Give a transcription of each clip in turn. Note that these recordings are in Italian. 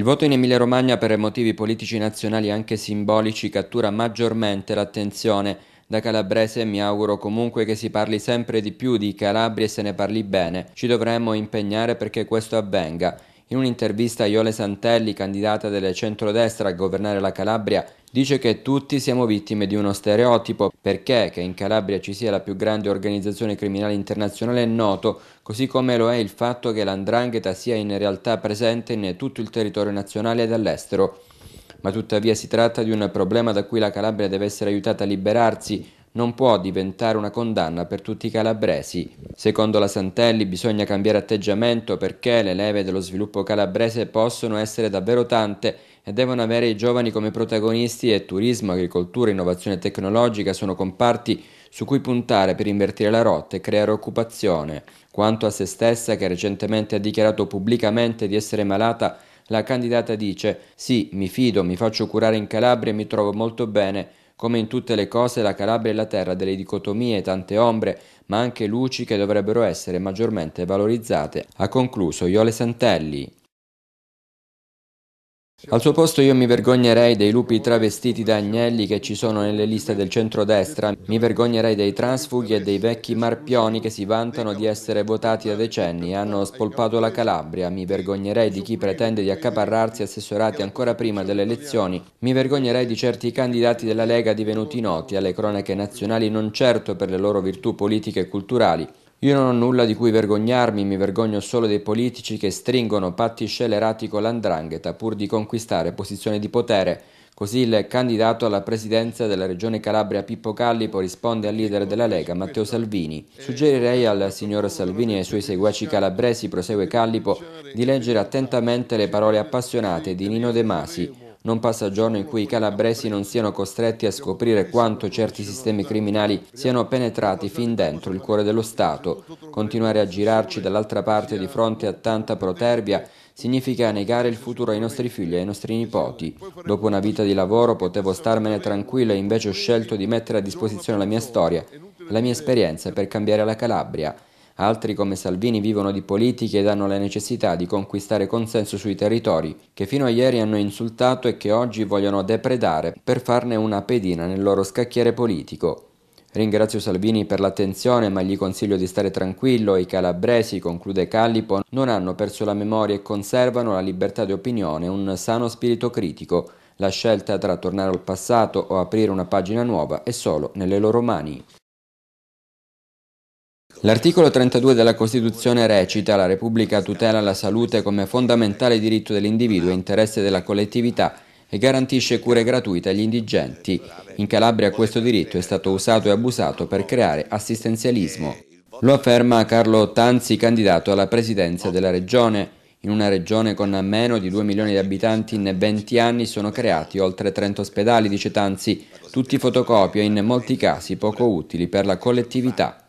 Il voto in Emilia-Romagna per motivi politici nazionali e anche simbolici cattura maggiormente l'attenzione. Da calabrese mi auguro comunque che si parli sempre di più di Calabria e se ne parli bene. Ci dovremmo impegnare perché questo avvenga. In un'intervista Iole Santelli, candidata del centrodestra a governare la Calabria, dice che tutti siamo vittime di uno stereotipo, perché che in Calabria ci sia la più grande organizzazione criminale internazionale è noto, così come lo è il fatto che l'andrangheta sia in realtà presente in tutto il territorio nazionale ed all'estero. Ma tuttavia si tratta di un problema da cui la Calabria deve essere aiutata a liberarsi, non può diventare una condanna per tutti i calabresi. Secondo la Santelli bisogna cambiare atteggiamento perché le leve dello sviluppo calabrese possono essere davvero tante e devono avere i giovani come protagonisti e turismo, agricoltura, innovazione tecnologica sono comparti su cui puntare per invertire la rotta e creare occupazione. Quanto a se stessa, che recentemente ha dichiarato pubblicamente di essere malata, la candidata dice sì, mi fido, mi faccio curare in Calabria e mi trovo molto bene, come in tutte le cose, la Calabria è la terra delle dicotomie, tante ombre, ma anche luci che dovrebbero essere maggiormente valorizzate, ha concluso Iole Santelli. Al suo posto io mi vergognerei dei lupi travestiti da agnelli che ci sono nelle liste del centrodestra, mi vergognerei dei transfughi e dei vecchi marpioni che si vantano di essere votati da decenni e hanno spolpato la Calabria, mi vergognerei di chi pretende di accaparrarsi assessorati ancora prima delle elezioni, mi vergognerei di certi candidati della Lega divenuti noti alle cronache nazionali non certo per le loro virtù politiche e culturali, io non ho nulla di cui vergognarmi, mi vergogno solo dei politici che stringono patti scellerati con l'andrangheta pur di conquistare posizioni di potere. Così il candidato alla presidenza della regione Calabria Pippo Callipo risponde al leader della Lega Matteo Salvini. Suggerirei al signor Salvini e ai suoi seguaci calabresi, prosegue Callipo, di leggere attentamente le parole appassionate di Nino De Masi, non passa giorno in cui i calabresi non siano costretti a scoprire quanto certi sistemi criminali siano penetrati fin dentro il cuore dello Stato. Continuare a girarci dall'altra parte di fronte a tanta proterbia significa negare il futuro ai nostri figli e ai nostri nipoti. Dopo una vita di lavoro potevo starmene tranquillo e invece ho scelto di mettere a disposizione la mia storia, la mia esperienza per cambiare la Calabria. Altri come Salvini vivono di politica ed hanno la necessità di conquistare consenso sui territori, che fino a ieri hanno insultato e che oggi vogliono depredare per farne una pedina nel loro scacchiere politico. Ringrazio Salvini per l'attenzione, ma gli consiglio di stare tranquillo. I calabresi, conclude Callipo, non hanno perso la memoria e conservano la libertà di opinione, un sano spirito critico. La scelta tra tornare al passato o aprire una pagina nuova è solo nelle loro mani. L'articolo 32 della Costituzione recita la Repubblica tutela la salute come fondamentale diritto dell'individuo e interesse della collettività e garantisce cure gratuite agli indigenti. In Calabria questo diritto è stato usato e abusato per creare assistenzialismo. Lo afferma Carlo Tanzi, candidato alla presidenza della regione. In una regione con meno di 2 milioni di abitanti in 20 anni sono creati oltre 30 ospedali, dice Tanzi, tutti fotocopie e in molti casi poco utili per la collettività.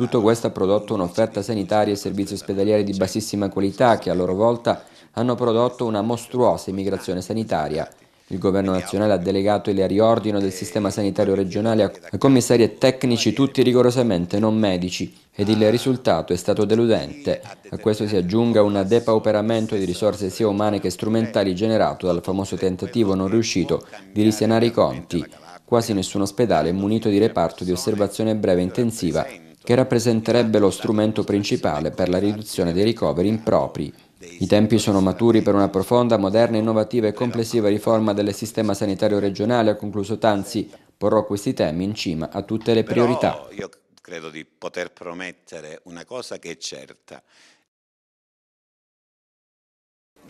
Tutto questo ha prodotto un'offerta sanitaria e servizi ospedalieri di bassissima qualità che a loro volta hanno prodotto una mostruosa immigrazione sanitaria. Il governo nazionale ha delegato il riordino del sistema sanitario regionale a commissari e tecnici tutti rigorosamente non medici ed il risultato è stato deludente. A questo si aggiunga un depauperamento di risorse sia umane che strumentali generato dal famoso tentativo non riuscito di risanare i conti. Quasi nessun ospedale è munito di reparto di osservazione breve intensiva che rappresenterebbe lo strumento principale per la riduzione dei ricoveri impropri. I tempi sono maturi per una profonda, moderna, innovativa e complessiva riforma del sistema sanitario regionale, ha concluso Tanzi. Porrò questi temi in cima a tutte le priorità. Però io credo di poter promettere una cosa che è certa,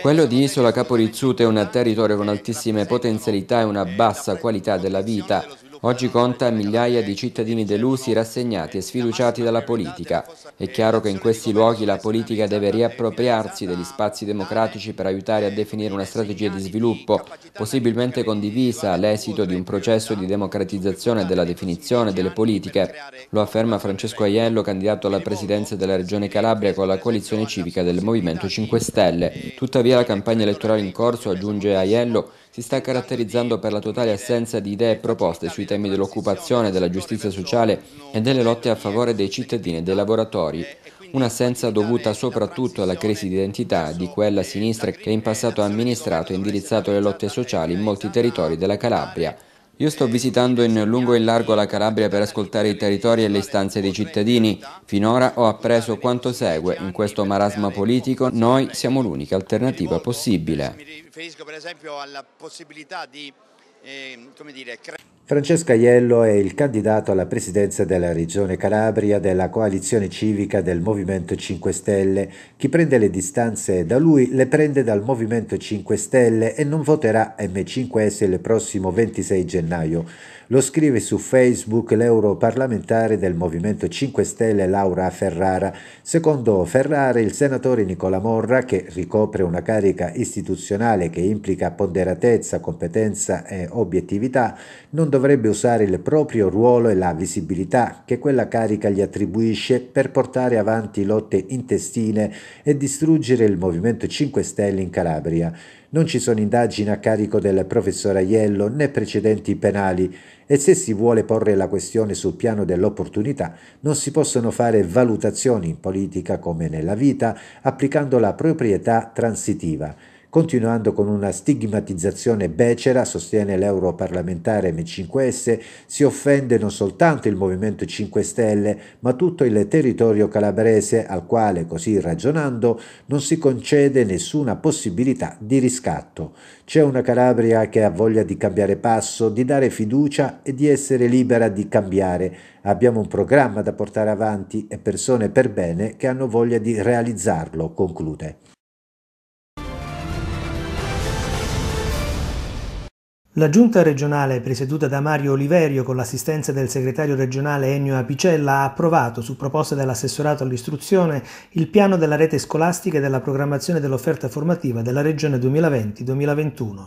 quello di Isola Caporizzuta è un territorio con altissime potenzialità e una bassa qualità della vita. Oggi conta migliaia di cittadini delusi, rassegnati e sfiduciati dalla politica. È chiaro che in questi luoghi la politica deve riappropriarsi degli spazi democratici per aiutare a definire una strategia di sviluppo, possibilmente condivisa all'esito di un processo di democratizzazione della definizione delle politiche. Lo afferma Francesco Aiello, candidato alla presidenza della Regione Calabria con la coalizione civica del Movimento 5 Stelle. Tuttavia la campagna elettorale in corso, aggiunge Aiello, si sta caratterizzando per la totale assenza di idee e proposte sui temi dell'occupazione, della giustizia sociale e delle lotte a favore dei cittadini e dei lavoratori. Un'assenza dovuta soprattutto alla crisi di identità di quella sinistra che in passato ha amministrato e indirizzato le lotte sociali in molti territori della Calabria. Io sto visitando in lungo e in largo la Calabria per ascoltare i territori e le istanze dei cittadini. Finora ho appreso quanto segue. In questo marasma politico noi siamo l'unica alternativa possibile. Mi riferisco per esempio alla possibilità di, eh, come dire, creare... Francesca Iello è il candidato alla presidenza della Regione Calabria della coalizione civica del Movimento 5 Stelle. Chi prende le distanze da lui le prende dal Movimento 5 Stelle e non voterà M5S il prossimo 26 gennaio. Lo scrive su Facebook l'europarlamentare del Movimento 5 Stelle Laura Ferrara. Secondo Ferrara, il senatore Nicola Morra, che ricopre una carica istituzionale che implica ponderatezza, competenza e obiettività, non dovrebbe dovrebbe usare il proprio ruolo e la visibilità che quella carica gli attribuisce per portare avanti lotte intestine e distruggere il Movimento 5 Stelle in Calabria. Non ci sono indagini a carico del professor Aiello né precedenti penali e se si vuole porre la questione sul piano dell'opportunità non si possono fare valutazioni in politica come nella vita applicando la proprietà transitiva. Continuando con una stigmatizzazione becera, sostiene l'europarlamentare M5S, si offende non soltanto il Movimento 5 Stelle, ma tutto il territorio calabrese, al quale, così ragionando, non si concede nessuna possibilità di riscatto. C'è una Calabria che ha voglia di cambiare passo, di dare fiducia e di essere libera di cambiare. Abbiamo un programma da portare avanti e persone per bene che hanno voglia di realizzarlo, conclude. La giunta regionale presieduta da Mario Oliverio con l'assistenza del segretario regionale Ennio Apicella ha approvato, su proposta dell'assessorato all'istruzione, il piano della rete scolastica e della programmazione dell'offerta formativa della regione 2020-2021.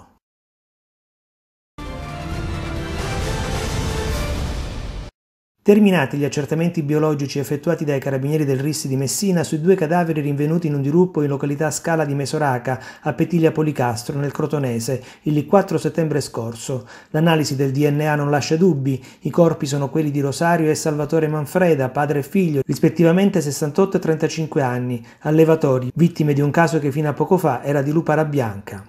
Terminati gli accertamenti biologici effettuati dai carabinieri del Rissi di Messina sui due cadaveri rinvenuti in un diruppo in località Scala di Mesoraca, a Petiglia Policastro, nel Crotonese, il 4 settembre scorso, l'analisi del DNA non lascia dubbi, i corpi sono quelli di Rosario e Salvatore Manfreda, padre e figlio, rispettivamente 68 e 35 anni, allevatori, vittime di un caso che fino a poco fa era di Lupara Bianca.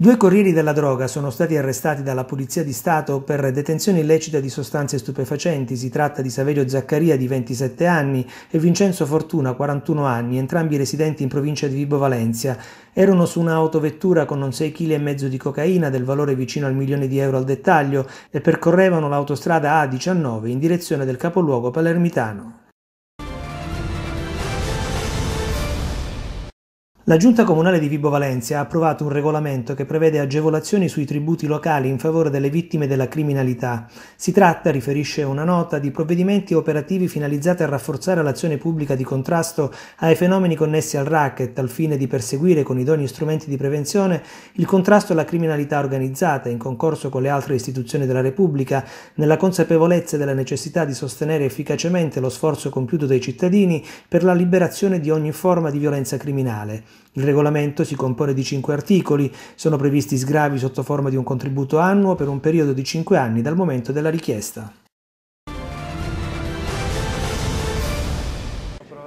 Due corrieri della droga sono stati arrestati dalla Polizia di Stato per detenzione illecita di sostanze stupefacenti. Si tratta di Saverio Zaccaria, di 27 anni, e Vincenzo Fortuna, 41 anni, entrambi residenti in provincia di Vibo Valencia. Erano su un'autovettura con non 6,5 kg di cocaina del valore vicino al milione di euro al dettaglio e percorrevano l'autostrada A19 in direzione del capoluogo palermitano. La Giunta Comunale di Vibo Valencia ha approvato un regolamento che prevede agevolazioni sui tributi locali in favore delle vittime della criminalità. Si tratta, riferisce una nota, di provvedimenti operativi finalizzati a rafforzare l'azione pubblica di contrasto ai fenomeni connessi al racket, al fine di perseguire con idoni strumenti di prevenzione il contrasto alla criminalità organizzata, in concorso con le altre istituzioni della Repubblica, nella consapevolezza della necessità di sostenere efficacemente lo sforzo compiuto dai cittadini per la liberazione di ogni forma di violenza criminale. Il regolamento si compone di cinque articoli, sono previsti sgravi sotto forma di un contributo annuo per un periodo di cinque anni dal momento della richiesta.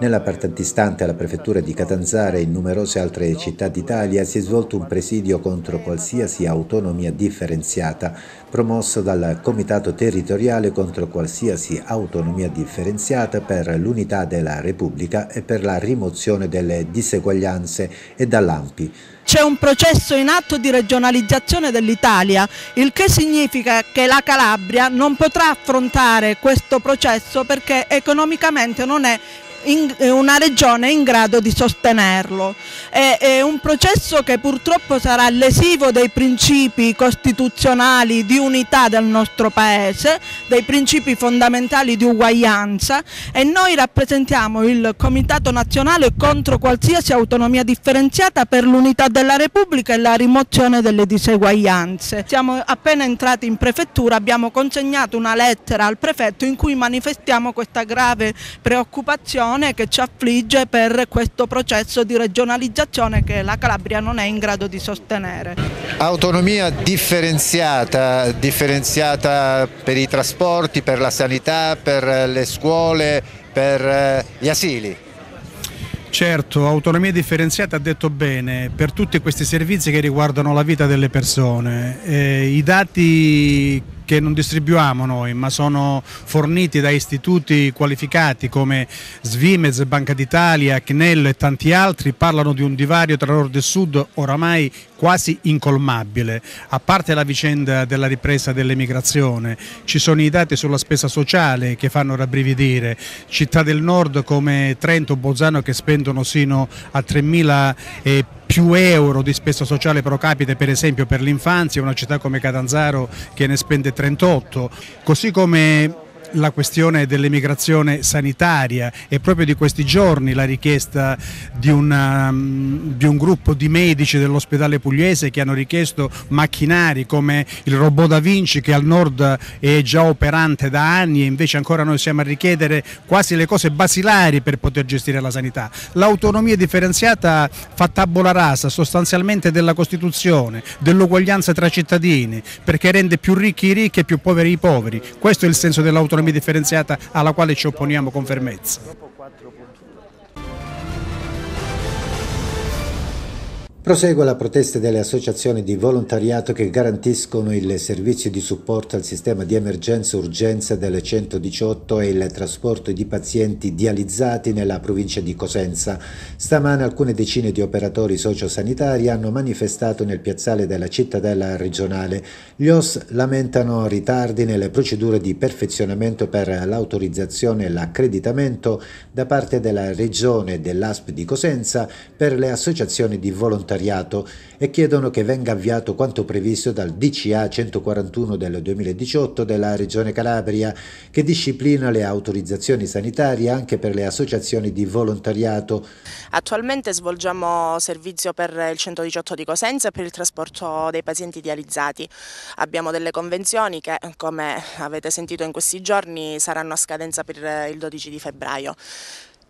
Nella parte antistante alla prefettura di Catanzara e in numerose altre città d'Italia si è svolto un presidio contro qualsiasi autonomia differenziata, promosso dal Comitato Territoriale contro qualsiasi autonomia differenziata per l'unità della Repubblica e per la rimozione delle diseguaglianze e dall'AMPI. C'è un processo in atto di regionalizzazione dell'Italia, il che significa che la Calabria non potrà affrontare questo processo perché economicamente non è in, eh, una regione in grado di sostenerlo. È, è, un processo che purtroppo sarà lesivo dei principi costituzionali di unità del nostro Paese, dei principi fondamentali di uguaglianza e noi rappresentiamo il Comitato Nazionale contro qualsiasi autonomia differenziata per l'unità della Repubblica e la rimozione delle diseguaglianze. Siamo appena entrati in prefettura, abbiamo consegnato una lettera al prefetto in cui manifestiamo questa grave preoccupazione situazione che ci affligge per questo processo di regionalizzazione che la Calabria non è in grado di sostenere. Autonomia differenziata, differenziata per i trasporti, per la sanità, per le scuole, per eh, gli asili. Certo, autonomia differenziata ha detto bene, per tutti questi servizi che riguardano la vita delle persone. Eh, I dati che non distribuiamo noi ma sono forniti da istituti qualificati come Svimez, Banca d'Italia, CNEL e tanti altri, parlano di un divario tra nord e sud oramai quasi incolmabile, a parte la vicenda della ripresa dell'emigrazione, ci sono i dati sulla spesa sociale che fanno rabbrividire, città del nord come Trento, o Bolzano che spendono sino a 3.000 e più più euro di spesa sociale pro capite per esempio per l'infanzia, una città come Catanzaro che ne spende 38, così come la questione dell'emigrazione sanitaria e proprio di questi giorni la richiesta di, una, um, di un gruppo di medici dell'ospedale pugliese che hanno richiesto macchinari come il robot da Vinci che al nord è già operante da anni e invece ancora noi siamo a richiedere quasi le cose basilari per poter gestire la sanità. L'autonomia differenziata fa tabula rasa sostanzialmente della Costituzione, dell'uguaglianza tra cittadini perché rende più ricchi i ricchi e più poveri i poveri. Questo è il senso dell'autonomia differenziata alla quale ci opponiamo con fermezza. Prosegue la protesta delle associazioni di volontariato che garantiscono il servizio di supporto al sistema di emergenza-urgenza del 118 e il trasporto di pazienti dializzati nella provincia di Cosenza. Stamane alcune decine di operatori sociosanitari hanno manifestato nel piazzale della cittadella regionale. Gli OS lamentano ritardi nelle procedure di perfezionamento per l'autorizzazione e l'accreditamento da parte della regione dell'ASP di Cosenza per le associazioni di volontariato notariato e chiedono che venga avviato quanto previsto dal DCA 141 del 2018 della Regione Calabria, che disciplina le autorizzazioni sanitarie anche per le associazioni di volontariato. Attualmente svolgiamo servizio per il 118 di Cosenza e per il trasporto dei pazienti dializzati. Abbiamo delle convenzioni che, come avete sentito in questi giorni, saranno a scadenza per il 12 di febbraio.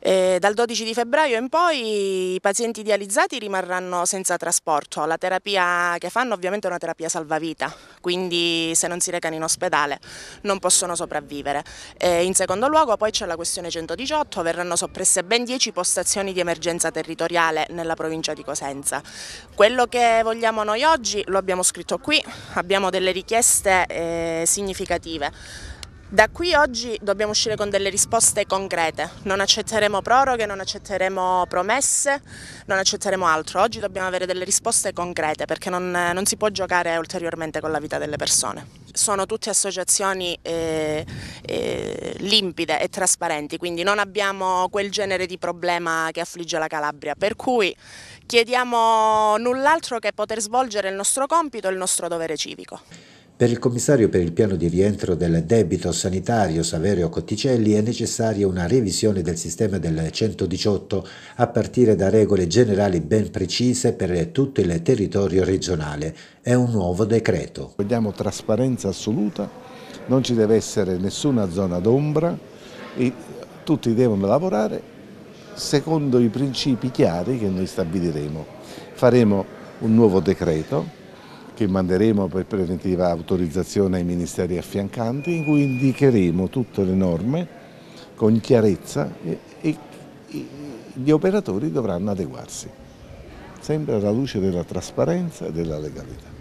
E eh, dal 12 di febbraio in poi i pazienti idealizzati rimarranno senza trasporto, la terapia che fanno ovviamente è una terapia salvavita, quindi se non si recano in ospedale non possono sopravvivere. E eh, in secondo luogo poi c'è la questione 118, verranno soppresse ben 10 postazioni di emergenza territoriale nella provincia di Cosenza. Quello che vogliamo noi oggi lo abbiamo scritto qui, abbiamo delle richieste eh, significative. Da qui oggi dobbiamo uscire con delle risposte concrete, non accetteremo proroghe, non accetteremo promesse, non accetteremo altro, oggi dobbiamo avere delle risposte concrete perché non, non si può giocare ulteriormente con la vita delle persone. Sono tutte associazioni eh, eh, limpide e trasparenti, quindi non abbiamo quel genere di problema che affligge la Calabria, per cui chiediamo null'altro che poter svolgere il nostro compito e il nostro dovere civico. Per il commissario per il piano di rientro del debito sanitario Saverio Cotticelli è necessaria una revisione del sistema del 118 a partire da regole generali ben precise per tutto il territorio regionale. È un nuovo decreto. Vogliamo trasparenza assoluta, non ci deve essere nessuna zona d'ombra, tutti devono lavorare secondo i principi chiari che noi stabiliremo. Faremo un nuovo decreto che manderemo per preventiva autorizzazione ai ministeri affiancanti in cui indicheremo tutte le norme con chiarezza e, e, e gli operatori dovranno adeguarsi, sempre alla luce della trasparenza e della legalità.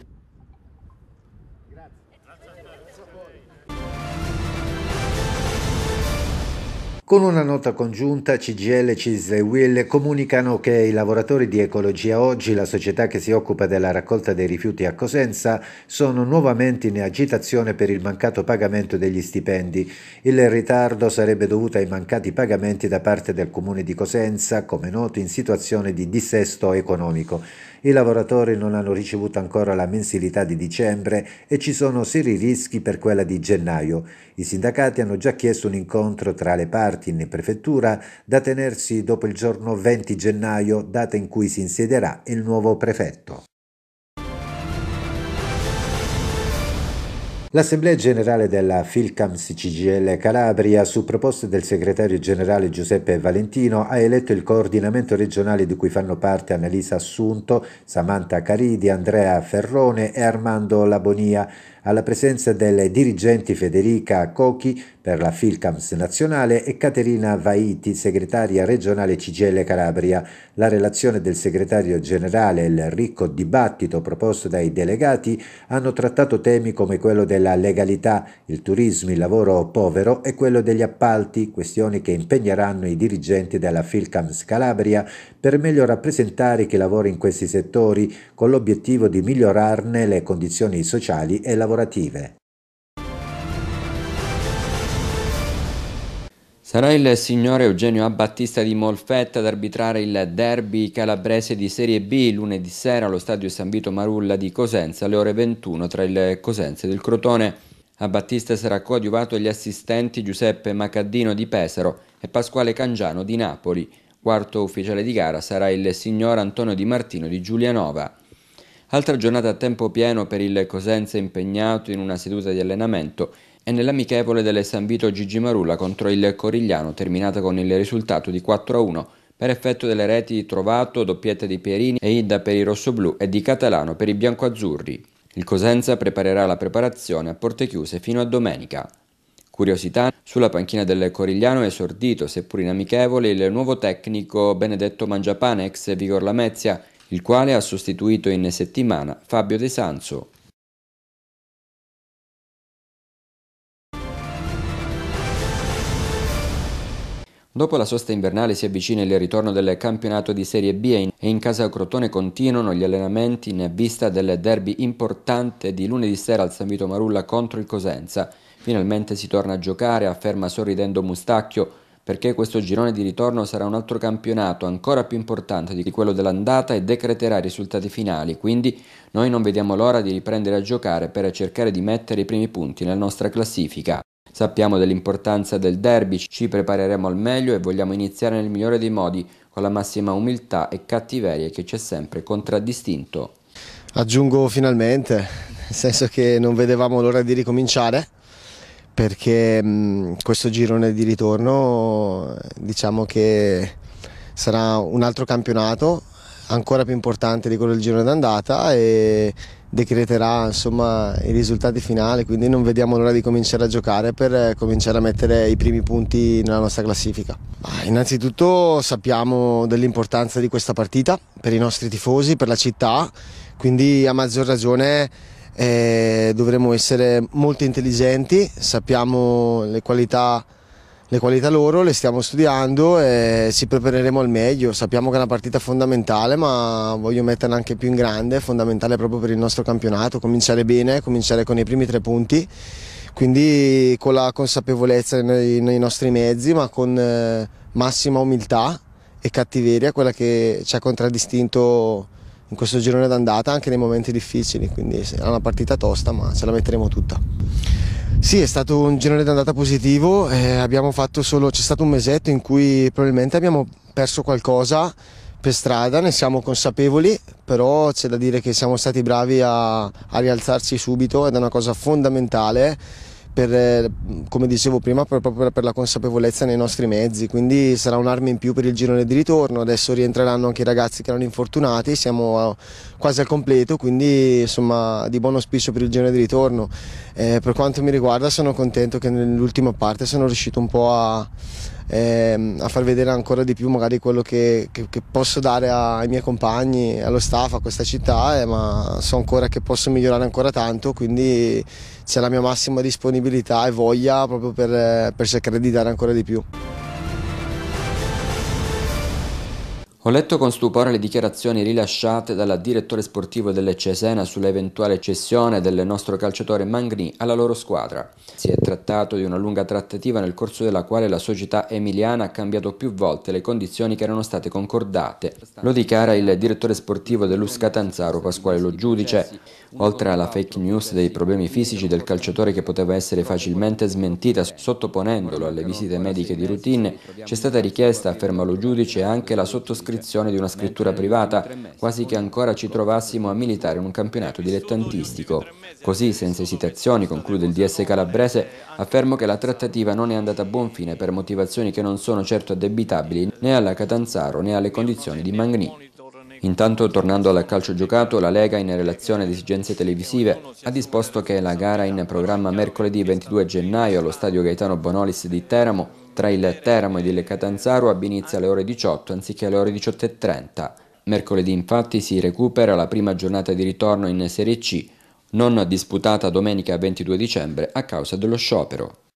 Con una nota congiunta CGL, CIS e WIL comunicano che i lavoratori di Ecologia Oggi, la società che si occupa della raccolta dei rifiuti a Cosenza, sono nuovamente in agitazione per il mancato pagamento degli stipendi. Il ritardo sarebbe dovuto ai mancati pagamenti da parte del comune di Cosenza, come noto in situazione di dissesto economico. I lavoratori non hanno ricevuto ancora la mensilità di dicembre e ci sono seri rischi per quella di gennaio. I sindacati hanno già chiesto un incontro tra le parti in prefettura da tenersi dopo il giorno 20 gennaio, data in cui si insiederà il nuovo prefetto. L'Assemblea Generale della Filcams CGL Calabria, su proposta del segretario generale Giuseppe Valentino, ha eletto il coordinamento regionale di cui fanno parte Annalisa Assunto, Samantha Caridi, Andrea Ferrone e Armando Labonia alla presenza delle dirigenti Federica Cochi per la Filcams nazionale e Caterina Vaiti, segretaria regionale CGL Calabria. La relazione del segretario generale e il ricco dibattito proposto dai delegati hanno trattato temi come quello della legalità, il turismo, il lavoro povero e quello degli appalti, questioni che impegneranno i dirigenti della Filcams Calabria per meglio rappresentare chi lavora in questi settori, con l'obiettivo di migliorarne le condizioni sociali e lavorative lavorative. Sarà il signore Eugenio Abbattista di Molfetta ad arbitrare il derby calabrese di Serie B lunedì sera allo stadio San Vito Marulla di Cosenza alle ore 21 tra il Cosenza ed il Crotone. Abbattista sarà coadiuvato agli assistenti Giuseppe Macaddino di Pesaro e Pasquale Cangiano di Napoli. Quarto ufficiale di gara sarà il signor Antonio Di Martino di Giulianova. Altra giornata a tempo pieno per il Cosenza impegnato in una seduta di allenamento è nell'amichevole delle San Vito Gigi Marulla contro il Corigliano terminata con il risultato di 4-1 per effetto delle reti di Trovato, doppietta di Pierini e Ida per i rossoblù e di Catalano per i biancoazzurri. Il Cosenza preparerà la preparazione a porte chiuse fino a domenica. Curiosità, sulla panchina del Corigliano è esordito, seppur in amichevole, il nuovo tecnico Benedetto Mangiapane, ex Vigor Lamezia, il quale ha sostituito in settimana Fabio De Sanso. Dopo la sosta invernale si avvicina il ritorno del campionato di Serie B e in casa Crotone continuano gli allenamenti in vista del derby importante di lunedì sera al San Vito Marulla contro il Cosenza. Finalmente si torna a giocare, afferma sorridendo Mustacchio, perché questo girone di ritorno sarà un altro campionato ancora più importante di quello dell'andata e decreterà i risultati finali, quindi noi non vediamo l'ora di riprendere a giocare per cercare di mettere i primi punti nella nostra classifica. Sappiamo dell'importanza del derby, ci prepareremo al meglio e vogliamo iniziare nel migliore dei modi, con la massima umiltà e cattiveria che ci è sempre contraddistinto. Aggiungo finalmente, nel senso che non vedevamo l'ora di ricominciare perché mh, mm, questo girone di ritorno diciamo che sarà un altro campionato ancora più importante di quello del girone d'andata e decreterà insomma, i risultati finali quindi non vediamo l'ora di cominciare a giocare per eh, cominciare a mettere i primi punti nella nostra classifica Ma innanzitutto sappiamo dell'importanza di questa partita per i nostri tifosi per la città quindi a maggior ragione eh, dovremo essere molto intelligenti, sappiamo le qualità, le qualità loro, le stiamo studiando e ci prepareremo al meglio. Sappiamo che è una partita fondamentale, ma voglio metterla anche più in grande, fondamentale proprio per il nostro campionato, cominciare bene, cominciare con i primi tre punti quindi con la consapevolezza nei, nei nostri mezzi ma con eh, massima umiltà e cattiveria quella che ci ha contraddistinto in questo girone d'andata anche nei momenti difficili, quindi è una partita tosta ma ce la metteremo tutta. Sì, è stato un girone d'andata positivo, eh, solo, c'è stato un mesetto in cui probabilmente abbiamo perso qualcosa per strada, ne siamo consapevoli, però c'è da dire che siamo stati bravi a, a rialzarci subito ed è una cosa fondamentale per, eh, come dicevo prima, per, proprio per la consapevolezza nei nostri mezzi, quindi sarà un'arma in più per il girone di ritorno, adesso rientreranno anche i ragazzi che erano infortunati, siamo eh, quasi al completo, quindi insomma di buon auspicio per il girone di ritorno. Eh, per quanto mi riguarda sono contento che nell'ultima parte sono riuscito un po' a ehm, a far vedere ancora di più magari quello che, che, che posso dare a, ai miei compagni, allo staff, a questa città, eh, ma so ancora che posso migliorare ancora tanto, quindi c'è la mia massima disponibilità e voglia proprio per, eh, per cercare di dare ancora di più. Ho letto con stupore le dichiarazioni rilasciate dal direttore sportivo delle Cesena sull'eventuale cessione del nostro calciatore Mangri alla loro squadra. Si è trattato di una lunga trattativa nel corso della quale la società emiliana ha cambiato più volte le condizioni che erano state concordate. Lo dichiara il direttore sportivo dell'US Catanzaro Pasquale Lo Giudice. Oltre alla fake news dei problemi fisici del calciatore che poteva essere facilmente smentita sottoponendolo alle visite mediche di routine, c'è stata richiesta, afferma lo giudice, anche la sottoscrizione di una scrittura privata, quasi che ancora ci trovassimo a militare in un campionato dilettantistico. Così, senza esitazioni, conclude il DS calabrese, affermo che la trattativa non è andata a buon fine per motivazioni che non sono certo addebitabili né alla Catanzaro né alle condizioni di Magni. Intanto, tornando al calcio giocato, la Lega, in relazione ad esigenze televisive, ha disposto che la gara in programma mercoledì 22 gennaio allo stadio Gaetano Bonolis di Teramo, tra il Teramo ed il Catanzaro, abbia inizio alle ore 18 anziché alle ore 18.30. Mercoledì, infatti, si recupera la prima giornata di ritorno in Serie C, non disputata domenica 22 dicembre a causa dello sciopero.